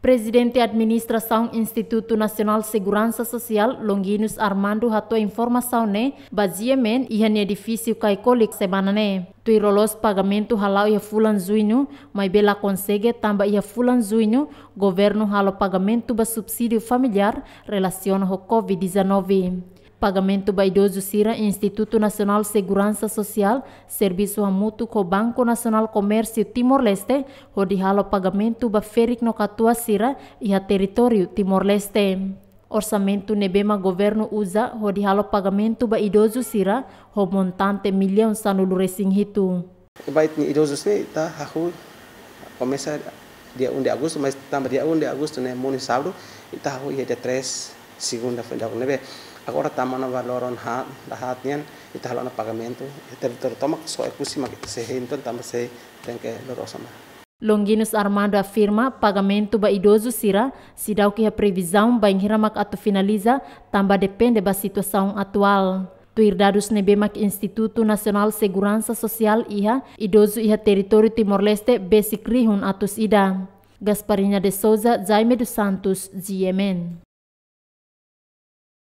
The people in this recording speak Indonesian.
Presidente Administração Instituto Nacional de Segurança Social, Longinus Armando hatou informação né, baseamento e um edifício caicolic semana né. Tu irolos pagamento halau e fulan zuinu, mas bela consegue tamba e fulan zuinu, governo halo pagamento ba subsídio familiar relacionado ao Covid-19. Pagamento vaidoso sira Instituto Nacional Segurança Social, Serviço Amuto co Banco Nacional Comércio Timor-Leste, onde halo pagamento ba feric no catua sira e a Timor-Leste. Orsamento nebema governo usa hodi halo pagamento ba idoso sira ho montante milhão sanulu resing hitu. Bait ni idoso se ta hahu começa dia 1 de agosto, mas também dia 1 de agosto né, município, e ta hahu dia tres segunda-feira, né? agora tama na valoron hat lahat yan itahalo na pagamento terutama so ekusi mag sehinton tama se tengke lorosama Longinus Armando afirma pagamento ba idoso sira se dau que a previsão ba inhiramak ato finaliza tamba depende ba situação atual. Tuirdados Nebemak Instituto nasional Segurança Social iha idoso iha território Timor-Leste besikrihun atus ida. Gasparina de Souza, Jaime dos Santos, Yemen.